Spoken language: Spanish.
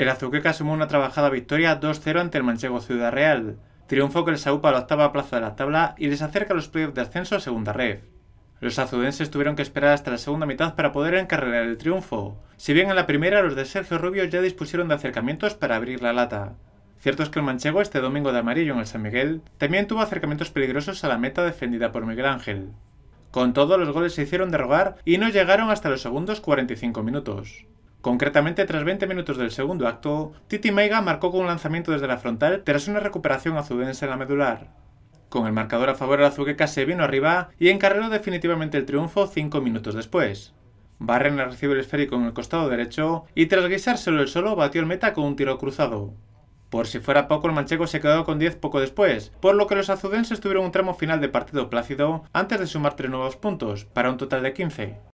El Azuqueca sumó una trabajada victoria 2-0 ante el manchego Ciudad Real, triunfo que les aupa a la octava plaza de la tabla y les acerca a los playoffs de ascenso a segunda red. Los azudenses tuvieron que esperar hasta la segunda mitad para poder encarrilar el triunfo, si bien en la primera los de Sergio Rubio ya dispusieron de acercamientos para abrir la lata. Cierto es que el manchego este domingo de amarillo en el San Miguel también tuvo acercamientos peligrosos a la meta defendida por Miguel Ángel. Con todo, los goles se hicieron derrogar y no llegaron hasta los segundos 45 minutos. Concretamente, tras 20 minutos del segundo acto, Titi Meiga marcó con un lanzamiento desde la frontal tras una recuperación azudense en la medular. Con el marcador a favor, el azuqueca se vino arriba y encarriló definitivamente el triunfo 5 minutos después. Barrena recibe el esférico en el costado derecho y tras guisárselo el solo batió el meta con un tiro cruzado. Por si fuera poco, el manchego se quedó con 10 poco después, por lo que los azudenses tuvieron un tramo final de partido plácido antes de sumar 3 nuevos puntos, para un total de 15.